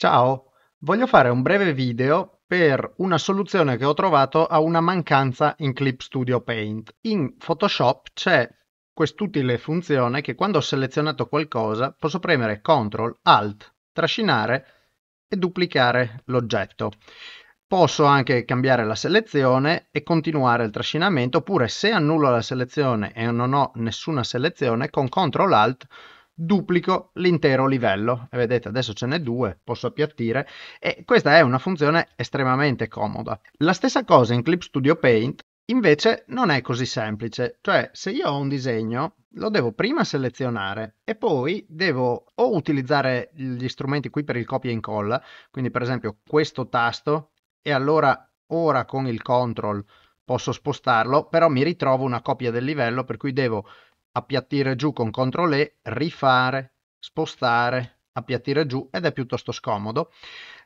Ciao, voglio fare un breve video per una soluzione che ho trovato a una mancanza in Clip Studio Paint. In Photoshop c'è quest'utile funzione che quando ho selezionato qualcosa posso premere Ctrl, Alt, trascinare e duplicare l'oggetto. Posso anche cambiare la selezione e continuare il trascinamento oppure se annullo la selezione e non ho nessuna selezione con Ctrl Alt duplico l'intero livello e vedete adesso ce n'è due posso appiattire e questa è una funzione estremamente comoda la stessa cosa in Clip Studio Paint invece non è così semplice cioè se io ho un disegno lo devo prima selezionare e poi devo o utilizzare gli strumenti qui per il copia e incolla quindi per esempio questo tasto e allora ora con il control posso spostarlo però mi ritrovo una copia del livello per cui devo appiattire giù con CTRL E, rifare, spostare, appiattire giù ed è piuttosto scomodo.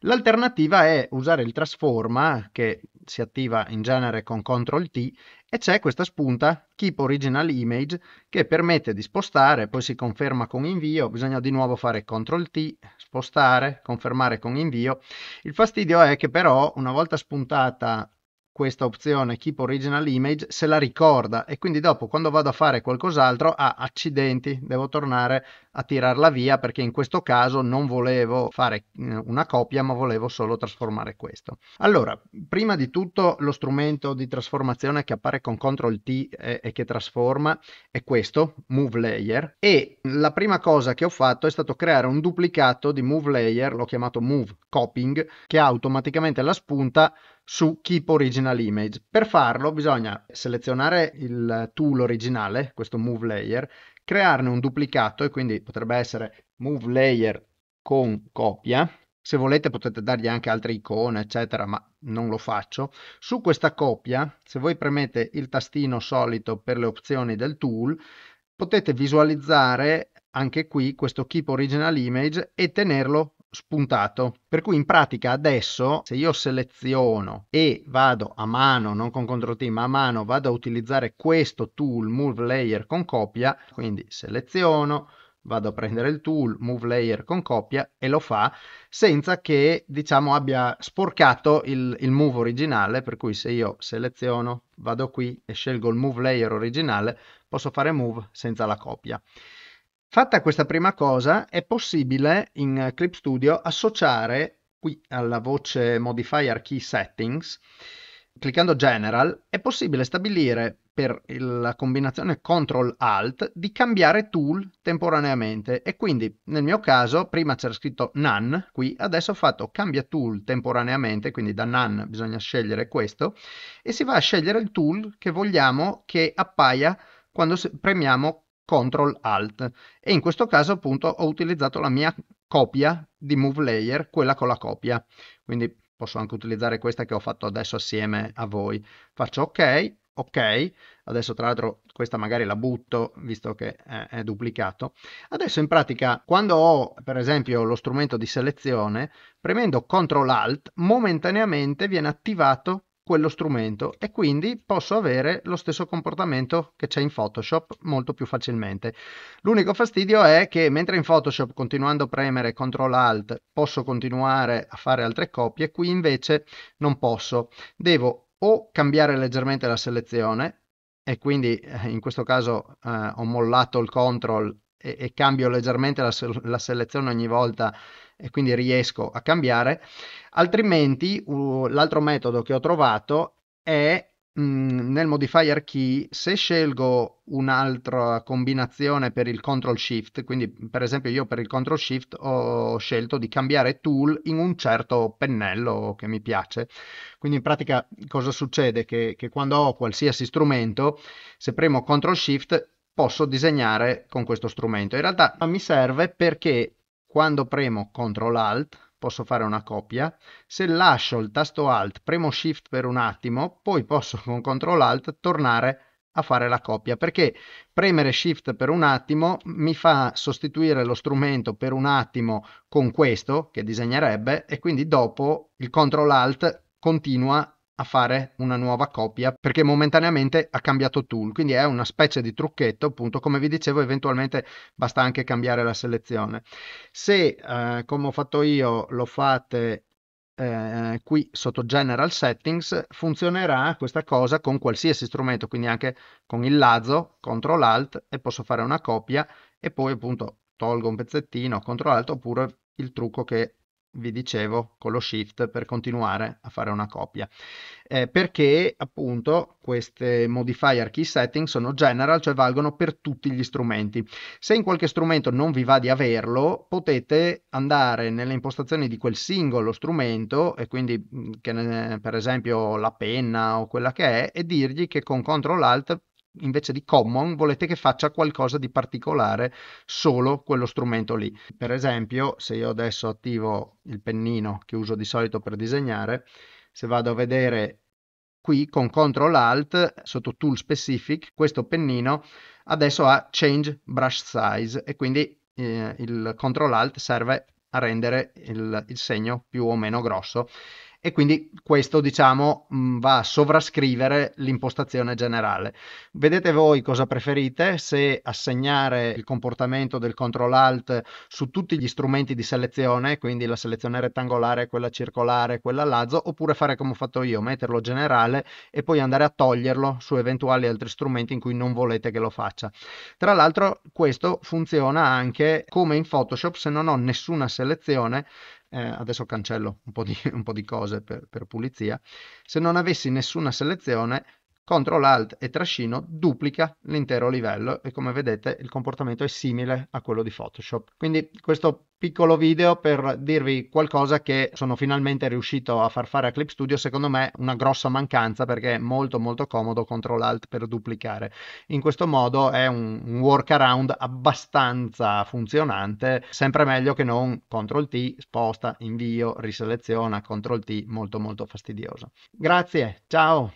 L'alternativa è usare il trasforma che si attiva in genere con CTRL T e c'è questa spunta Keep Original Image che permette di spostare, poi si conferma con invio, bisogna di nuovo fare CTRL T, spostare, confermare con invio. Il fastidio è che però una volta spuntata questa opzione Keep Original Image se la ricorda e quindi dopo quando vado a fare qualcos'altro, ah accidenti, devo tornare a tirarla via perché in questo caso non volevo fare eh, una copia ma volevo solo trasformare questo. Allora, prima di tutto lo strumento di trasformazione che appare con CTRL T e, e che trasforma è questo, Move Layer e la prima cosa che ho fatto è stato creare un duplicato di Move Layer, l'ho chiamato Move Copying, che ha automaticamente la spunta su Keep Original Image. Per farlo bisogna selezionare il tool originale, questo Move Layer, crearne un duplicato e quindi potrebbe essere Move Layer con copia. Se volete potete dargli anche altre icone, eccetera, ma non lo faccio. Su questa copia, se voi premete il tastino solito per le opzioni del tool, potete visualizzare anche qui questo Keep Original Image e tenerlo spuntato. Per cui in pratica adesso se io seleziono e vado a mano, non con CTRL-T ma a mano, vado a utilizzare questo tool Move Layer con copia, quindi seleziono, vado a prendere il tool Move Layer con copia e lo fa senza che diciamo abbia sporcato il, il move originale, per cui se io seleziono, vado qui e scelgo il Move Layer originale, posso fare Move senza la copia. Fatta questa prima cosa, è possibile in eh, Clip Studio associare qui alla voce Modifier Key Settings, cliccando General, è possibile stabilire per la combinazione Ctrl-Alt di cambiare tool temporaneamente e quindi nel mio caso prima c'era scritto None qui, adesso ho fatto cambia tool temporaneamente, quindi da None bisogna scegliere questo e si va a scegliere il tool che vogliamo che appaia quando premiamo Ctrl Alt e in questo caso appunto ho utilizzato la mia copia di move layer, quella con la copia. Quindi posso anche utilizzare questa che ho fatto adesso assieme a voi. Faccio ok, ok, adesso tra l'altro questa magari la butto visto che è, è duplicato. Adesso in pratica quando ho per esempio lo strumento di selezione, premendo Ctrl Alt, momentaneamente viene attivato quello strumento e quindi posso avere lo stesso comportamento che c'è in Photoshop molto più facilmente. L'unico fastidio è che mentre in Photoshop continuando a premere CTRL ALT posso continuare a fare altre copie, qui invece non posso. Devo o cambiare leggermente la selezione e quindi eh, in questo caso eh, ho mollato il CTRL e, e cambio leggermente la, la selezione ogni volta e quindi riesco a cambiare. Altrimenti uh, l'altro metodo che ho trovato è mhmm, nel modifier key se scelgo un'altra combinazione per il control shift quindi per esempio io per il control shift ho scelto di cambiare tool in un certo pennello che mi piace quindi in pratica cosa succede che, che quando ho qualsiasi strumento se premo control shift posso disegnare con questo strumento in realtà mi serve perché quando premo CTRL ALT posso fare una copia, se lascio il tasto ALT premo SHIFT per un attimo, poi posso con CTRL ALT tornare a fare la copia perché premere shift per un attimo mi fa sostituire lo strumento per un attimo con questo che disegnerebbe e quindi dopo il ctrl alt continua a fare una nuova copia perché momentaneamente ha cambiato tool, quindi è una specie di trucchetto, appunto, come vi dicevo, eventualmente basta anche cambiare la selezione. Se, eh, come ho fatto io, lo fate eh, qui sotto General Settings, funzionerà questa cosa con qualsiasi strumento, quindi anche con il lazzo, CTRL ALT e posso fare una copia e poi appunto tolgo un pezzettino, CTRL ALT oppure il trucco che vi dicevo con lo shift per continuare a fare una copia eh, perché appunto queste modifier key setting sono general cioè valgono per tutti gli strumenti se in qualche strumento non vi va di averlo potete andare nelle impostazioni di quel singolo strumento e quindi ne, per esempio la penna o quella che è e dirgli che con ctrl alt invece di common volete che faccia qualcosa di particolare solo quello strumento lì. Per esempio, se io adesso attivo il pennino che uso di solito per disegnare, se vado a vedere qui con CTRL ALT sotto tool specific, questo pennino adesso ha change brush size e quindi eh, il CTRL ALT serve a rendere il, il segno più o meno grosso e quindi questo diciamo mm, va a sovrascrivere l'impostazione generale. Vedete voi cosa preferite, se assegnare il comportamento del control alt su tutti gli strumenti di selezione, quindi la selezione rettangolare, quella circolare, quella lazzo, oppure fare come ho fatto io, metterlo generale e poi andare a toglierlo su eventuali altri strumenti in cui non volete che lo faccia. Tra l'altro questo funziona anche come in Photoshop se non ho nessuna selezione eh, adesso cancello un po' di, un po di cose per, per pulizia, se non avessi nessuna selezione CTRL ALT e trascino duplica l'intero livello e come vedete il comportamento è simile a quello di Photoshop. Quindi questo piccolo video per dirvi qualcosa che sono finalmente riuscito a far fare a Clip Studio, secondo me una grossa mancanza perché è molto molto comodo CTRL ALT per duplicare. In questo modo è un workaround abbastanza funzionante, sempre meglio che non CTRL T, sposta, invio, riseleziona, CTRL T, molto molto fastidioso. Grazie, ciao!